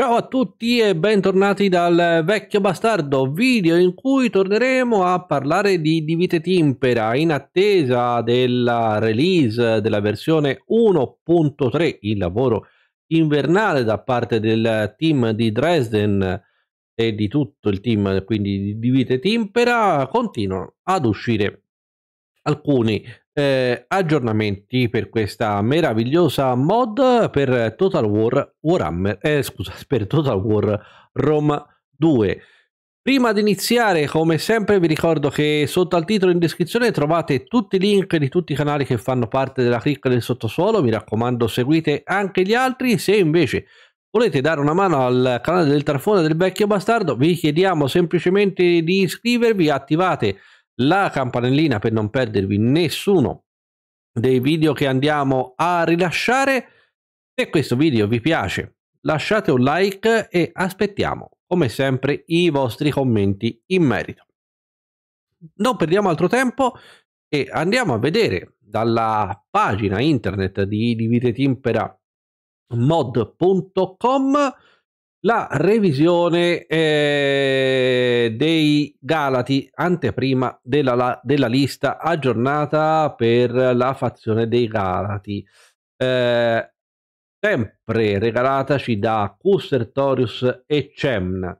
Ciao a tutti e bentornati dal vecchio bastardo, video in cui torneremo a parlare di Divite Timpera in attesa della release della versione 1.3, il lavoro invernale da parte del team di Dresden e di tutto il team, quindi di Divite Timpera, continuano ad uscire alcuni eh, aggiornamenti per questa meravigliosa mod per Total War Warhammer, eh, scusa, per Total War Roma 2. Prima di iniziare, come sempre, vi ricordo che sotto al titolo in descrizione trovate tutti i link di tutti i canali che fanno parte della clicca del sottosuolo. Mi raccomando, seguite anche gli altri. Se invece volete dare una mano al canale del Tarfone del Vecchio Bastardo, vi chiediamo semplicemente di iscrivervi, attivate la campanellina per non perdervi nessuno dei video che andiamo a rilasciare. Se questo video vi piace lasciate un like e aspettiamo come sempre i vostri commenti in merito. Non perdiamo altro tempo e andiamo a vedere dalla pagina internet di Divide Timpera mod.com la revisione eh, dei Galati, anteprima della, la, della, lista aggiornata per la fazione dei Galati, eh, sempre regalataci da Custertorius e Cemna.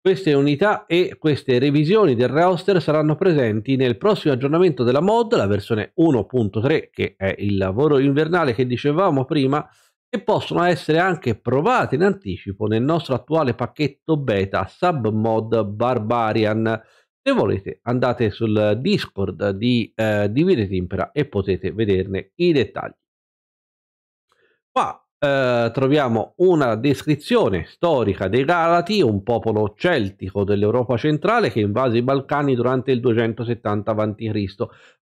Queste unità e queste revisioni del roster saranno presenti nel prossimo aggiornamento della mod, la versione 1.3, che è il lavoro invernale che dicevamo prima, e possono essere anche provate in anticipo nel nostro attuale pacchetto beta Submod Barbarian. Se volete andate sul Discord di eh, Divine Timpera e potete vederne i dettagli. Qua eh, troviamo una descrizione storica dei Galati, un popolo celtico dell'Europa centrale che invase i Balcani durante il 270 a.C.,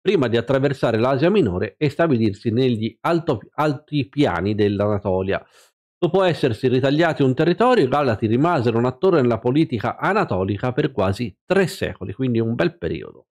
prima di attraversare l'Asia Minore e stabilirsi negli alto, altipiani dell'Anatolia. Dopo essersi ritagliati un territorio, i Galati rimasero un attore nella politica anatolica per quasi tre secoli, quindi un bel periodo.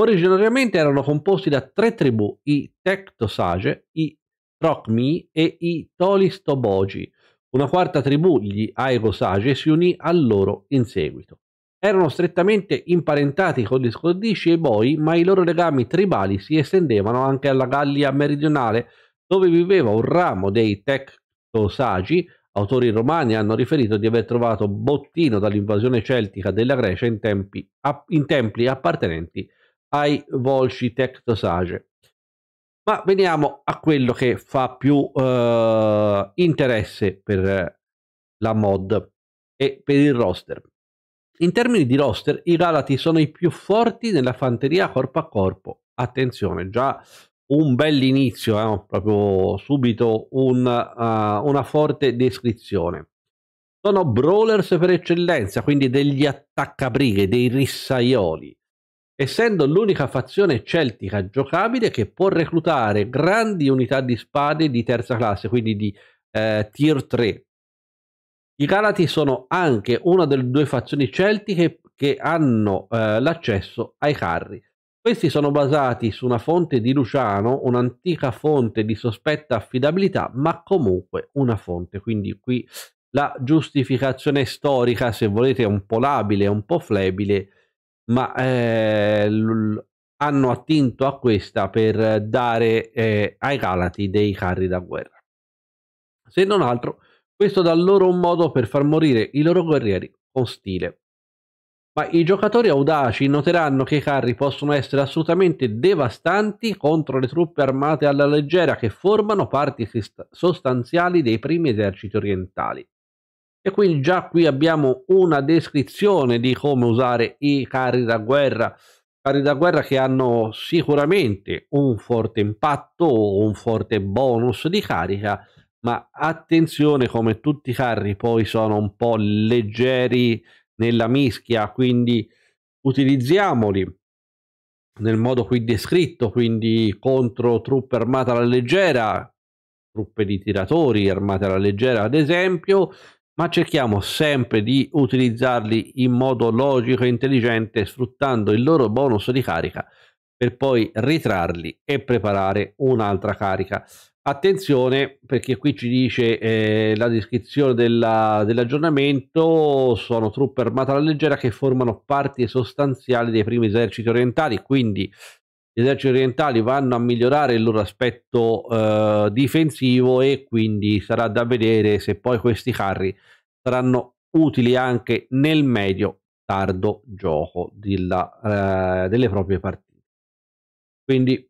Originariamente erano composti da tre tribù, i Tectosage, i Trocmi e i Tolistobogi. Una quarta tribù, gli Aegosage, si unì a loro in seguito. Erano strettamente imparentati con gli Scordisci e i Boi, ma i loro legami tribali si estendevano anche alla Gallia meridionale, dove viveva un ramo dei Tectosagi. Autori romani hanno riferito di aver trovato bottino dall'invasione celtica della Grecia in, tempi, in templi appartenenti ai Volsci Tectosage. Ma veniamo a quello che fa più eh, interesse per eh, la mod e per il roster. In termini di roster, i Galati sono i più forti nella fanteria corpo a corpo. Attenzione, già un bell'inizio, eh? proprio subito un, uh, una forte descrizione. Sono brawlers per eccellenza, quindi degli attaccabrighe, dei rissaioli essendo l'unica fazione celtica giocabile che può reclutare grandi unità di spade di terza classe, quindi di eh, tier 3. I Galati sono anche una delle due fazioni celtiche che hanno eh, l'accesso ai carri. Questi sono basati su una fonte di Luciano, un'antica fonte di sospetta affidabilità, ma comunque una fonte, quindi qui la giustificazione storica, se volete, è un po' labile, un po' flebile, ma eh, l- hanno attinto a questa per dare eh, ai Galati dei carri da guerra. Se non altro, questo dà loro un modo per far morire i loro guerrieri con stile. Ma i giocatori audaci noteranno che i carri possono essere assolutamente devastanti contro le truppe armate alla leggera che formano parti sostanziali dei primi eserciti orientali. E quindi già qui abbiamo una descrizione di come usare i carri da guerra, carri da guerra che hanno sicuramente un forte impatto o un forte bonus di carica, ma attenzione come tutti i carri poi sono un po' leggeri nella mischia, quindi utilizziamoli nel modo qui descritto, quindi contro truppe armate alla leggera, truppe di tiratori armate alla leggera ad esempio, ma cerchiamo sempre di utilizzarli in modo logico e intelligente sfruttando il loro bonus di carica per poi ritrarli e preparare un'altra carica. Attenzione perché qui ci dice eh, la descrizione della, dell'aggiornamento, sono truppe armata alla leggera che formano parti sostanziali dei primi eserciti orientali, quindi gli eserciti orientali vanno a migliorare il loro aspetto eh, difensivo e quindi sarà da vedere se poi questi carri saranno utili anche nel medio tardo gioco della, eh, delle proprie partite. Quindi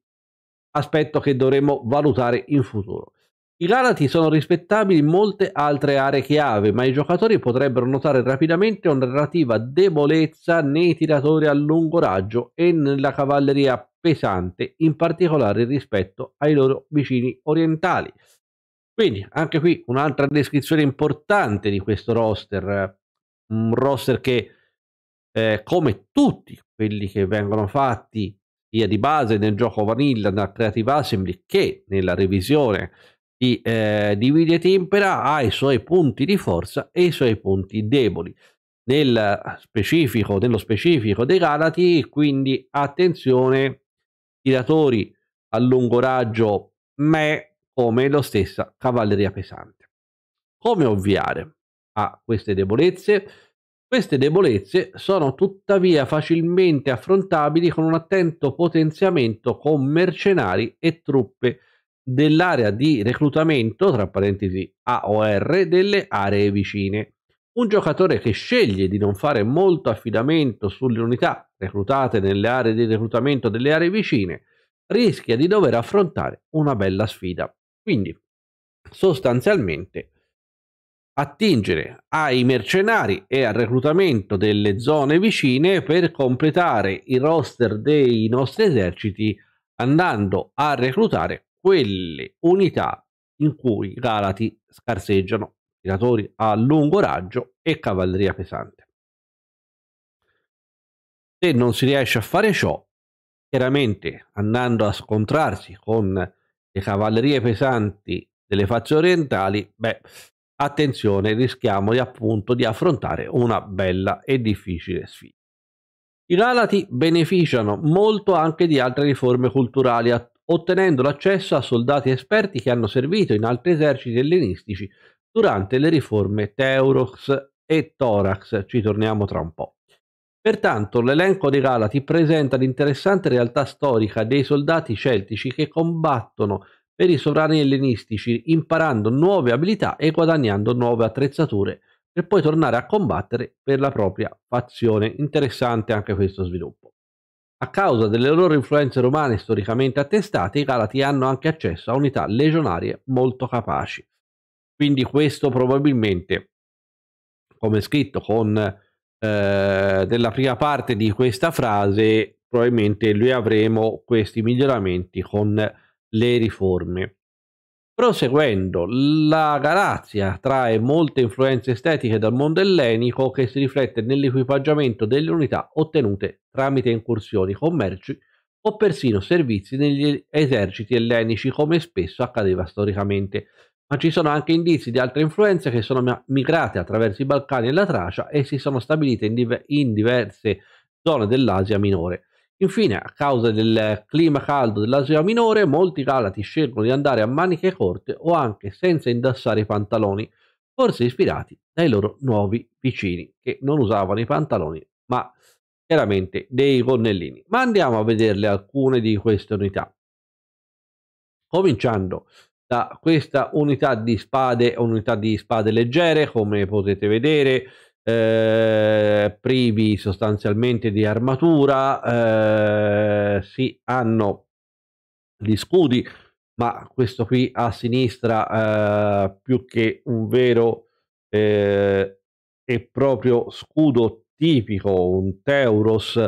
aspetto che dovremo valutare in futuro. I Galati sono rispettabili in molte altre aree chiave, ma i giocatori potrebbero notare rapidamente una relativa debolezza nei tiratori a lungo raggio e nella cavalleria pesante, in particolare rispetto ai loro vicini orientali. Quindi anche qui un'altra descrizione importante di questo roster, un roster che eh, come tutti quelli che vengono fatti sia di base nel gioco vanilla da Creative Assembly che nella revisione di, eh, di Video Timpera ha i suoi punti di forza e i suoi punti deboli. Nel specifico, nello specifico dei Galati, quindi attenzione tiratori a lungo raggio, me come la stessa cavalleria pesante. Come ovviare a queste debolezze? Queste debolezze sono tuttavia facilmente affrontabili con un attento potenziamento con mercenari e truppe dell'area di reclutamento, tra parentesi AOR, delle aree vicine un giocatore che sceglie di non fare molto affidamento sulle unità reclutate nelle aree di reclutamento delle aree vicine rischia di dover affrontare una bella sfida. Quindi, sostanzialmente, attingere ai mercenari e al reclutamento delle zone vicine per completare il roster dei nostri eserciti andando a reclutare quelle unità in cui i Galati scarseggiano tiratori a lungo raggio e cavalleria pesante. Se non si riesce a fare ciò, chiaramente andando a scontrarsi con le cavallerie pesanti delle facce orientali, beh, attenzione, rischiamo di, appunto di affrontare una bella e difficile sfida. I Galati beneficiano molto anche di altre riforme culturali, ottenendo l'accesso a soldati esperti che hanno servito in altri eserciti ellenistici durante le riforme Teurox e Torax, ci torniamo tra un po'. Pertanto l'elenco dei Galati presenta l'interessante realtà storica dei soldati celtici che combattono per i sovrani ellenistici imparando nuove abilità e guadagnando nuove attrezzature per poi tornare a combattere per la propria fazione. Interessante anche questo sviluppo. A causa delle loro influenze romane storicamente attestate, i Galati hanno anche accesso a unità legionarie molto capaci. Quindi questo probabilmente, come scritto con eh, della prima parte di questa frase, probabilmente lui avremo questi miglioramenti con le riforme. Proseguendo, la Galazia trae molte influenze estetiche dal mondo ellenico che si riflette nell'equipaggiamento delle unità ottenute tramite incursioni, commerci o persino servizi negli eserciti ellenici come spesso accadeva storicamente ma ci sono anche indizi di altre influenze che sono migrate attraverso i Balcani e la Tracia e si sono stabilite in, diver- in diverse zone dell'Asia minore. Infine, a causa del clima caldo dell'Asia minore, molti galati scelgono di andare a maniche corte o anche senza indossare i pantaloni, forse ispirati dai loro nuovi vicini che non usavano i pantaloni ma chiaramente dei gonnellini. Ma andiamo a vederle alcune di queste unità. Cominciando da questa unità di spade, unità di spade leggere come potete vedere, eh, privi sostanzialmente di armatura, eh, si hanno gli scudi, ma questo qui a sinistra eh, più che un vero eh, e proprio scudo tipico, un Teuros,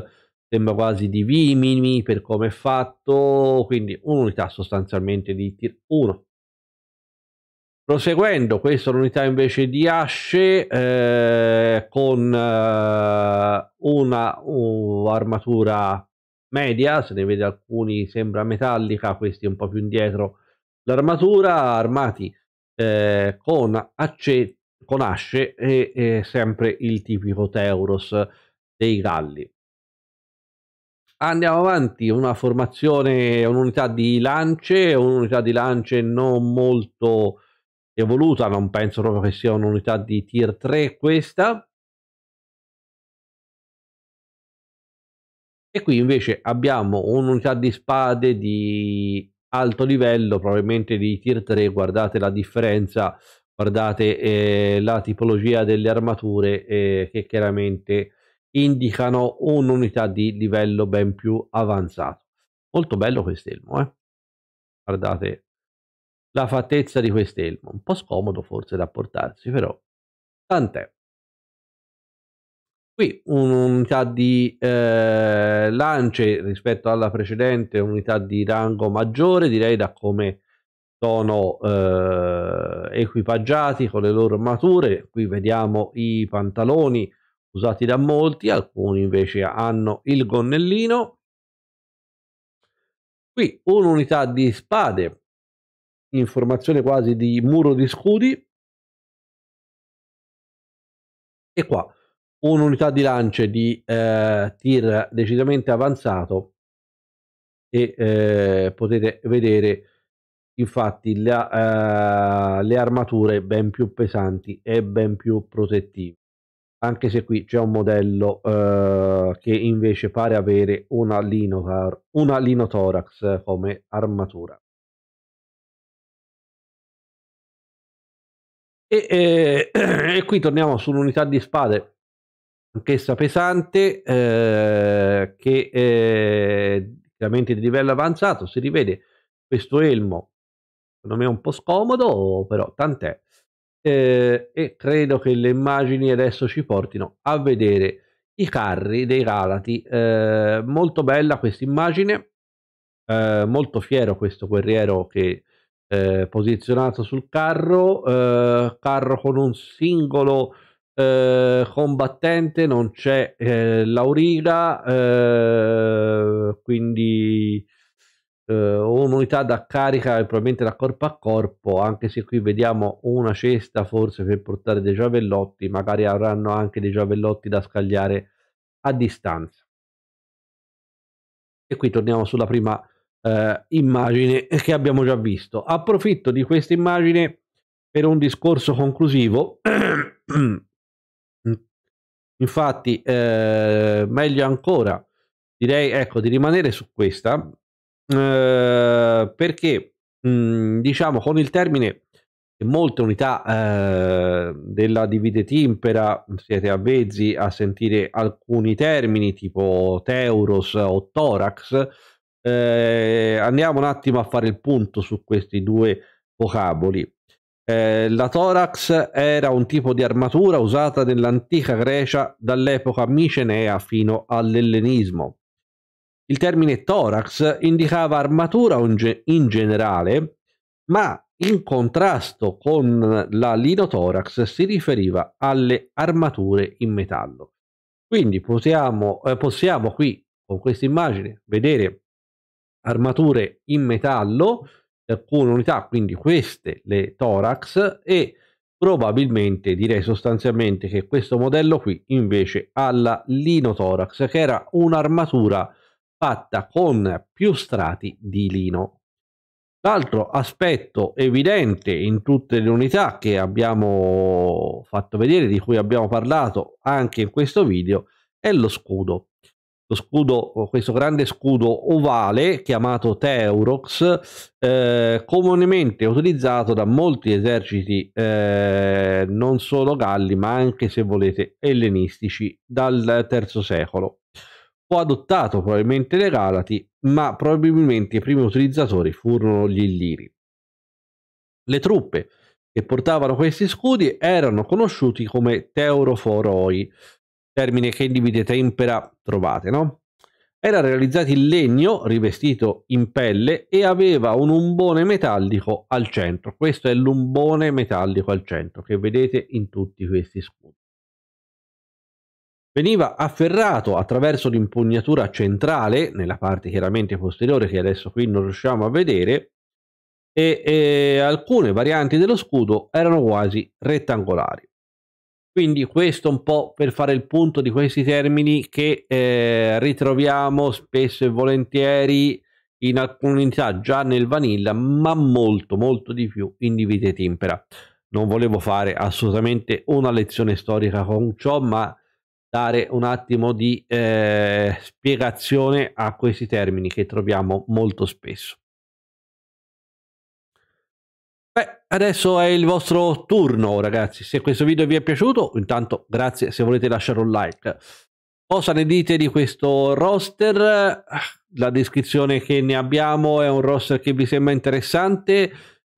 sembra quasi di Vimini per come è fatto, quindi un'unità sostanzialmente di tir 1. Proseguendo, questa è l'unità invece di asce eh, con eh, una uh, armatura media, se ne vede alcuni sembra metallica, questi un po' più indietro. L'armatura armati eh, con, acce, con asce e, e sempre il tipico Teuros dei Galli. Andiamo avanti, una formazione, un'unità di lance, un'unità di lance non molto evoluta, non penso proprio che sia un'unità di tier 3 questa. E qui invece abbiamo un'unità di spade di alto livello, probabilmente di tier 3, guardate la differenza, guardate eh, la tipologia delle armature eh, che chiaramente indicano un'unità di livello ben più avanzato. Molto bello questo elmo, eh? guardate la fattezza di quest'elmo. Un po' scomodo forse da portarsi, però tant'è. Qui un'unità di eh, lance rispetto alla precedente, un'unità di rango maggiore, direi da come sono eh, equipaggiati con le loro armature. Qui vediamo i pantaloni usati da molti, alcuni invece hanno il gonnellino. Qui un'unità di spade in formazione quasi di muro di scudi e qua un'unità di lance di eh, tir decisamente avanzato e eh, potete vedere infatti la, eh, le armature ben più pesanti e ben più protettive anche se qui c'è un modello eh, che invece pare avere una, linotar- una linotorax come armatura E, eh, e qui torniamo sull'unità di spade, anch'essa pesante, eh, che eh, di livello avanzato si rivede questo elmo, secondo me un po' scomodo, però tant'è. Eh, e credo che le immagini adesso ci portino a vedere i carri dei Galati. Eh, molto bella questa immagine, eh, molto fiero questo guerriero che eh, posizionato sul carro, eh, carro con un singolo eh, combattente, non c'è eh, l'auriga, eh, quindi eh, un'unità da carica e probabilmente da corpo a corpo, anche se qui vediamo una cesta forse per portare dei giavellotti, magari avranno anche dei giavellotti da scagliare a distanza. E qui torniamo sulla prima eh, immagine che abbiamo già visto. Approfitto di questa immagine per un discorso conclusivo. Infatti, eh, meglio ancora, direi ecco, di rimanere su questa, eh, perché mh, mm, diciamo con il termine molte unità eh, della divide timpera siete avvezzi a sentire alcuni termini tipo teuros o thorax, eh, andiamo un attimo a fare il punto su questi due vocaboli. Eh, la torax era un tipo di armatura usata nell'antica Grecia dall'epoca micenea fino all'ellenismo. Il termine torax indicava armatura in generale, ma in contrasto con la linotorax si riferiva alle armature in metallo. Quindi possiamo, eh, possiamo qui con questa immagine vedere armature in metallo, alcune unità, quindi queste le Thorax e probabilmente direi sostanzialmente che questo modello qui invece ha la lino Thorax, che era un'armatura fatta con più strati di lino l'altro aspetto evidente in tutte le unità che abbiamo fatto vedere di cui abbiamo parlato anche in questo video è lo scudo scudo, questo grande scudo ovale chiamato Teurox, eh, comunemente utilizzato da molti eserciti eh, non solo galli ma anche se volete ellenistici dal III secolo. Fu adottato probabilmente dai Galati, ma probabilmente i primi utilizzatori furono gli Illiri. Le truppe che portavano questi scudi erano conosciuti come Teuroforoi, termine che divide tempera trovate, no? Era realizzato in legno, rivestito in pelle e aveva un umbone metallico al centro. Questo è l'umbone metallico al centro che vedete in tutti questi scudi. Veniva afferrato attraverso l'impugnatura centrale, nella parte chiaramente posteriore che adesso qui non riusciamo a vedere, e, e alcune varianti dello scudo erano quasi rettangolari. Quindi questo un po' per fare il punto di questi termini che eh, ritroviamo spesso e volentieri in alcune unità già nel vanilla, ma molto molto di più in divide e timpera. Non volevo fare assolutamente una lezione storica con ciò, ma dare un attimo di eh, spiegazione a questi termini che troviamo molto spesso. Beh, adesso è il vostro turno, ragazzi. Se questo video vi è piaciuto, intanto grazie se volete lasciare un like. Cosa ne dite di questo roster? La descrizione che ne abbiamo è un roster che vi sembra interessante.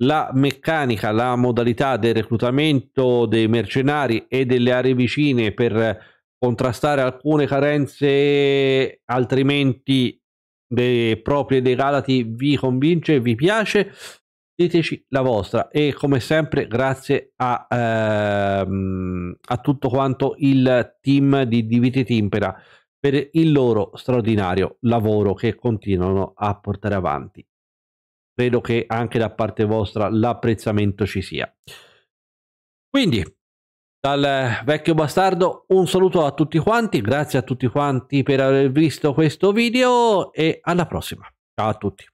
La meccanica, la modalità del reclutamento dei mercenari e delle aree vicine per contrastare alcune carenze altrimenti de, proprie dei Galati vi convince, vi piace diteci la vostra e come sempre grazie a, ehm, a tutto quanto il team di DVT Timpera per il loro straordinario lavoro che continuano a portare avanti. Credo che anche da parte vostra l'apprezzamento ci sia. Quindi, dal vecchio bastardo, un saluto a tutti quanti, grazie a tutti quanti per aver visto questo video e alla prossima. Ciao a tutti.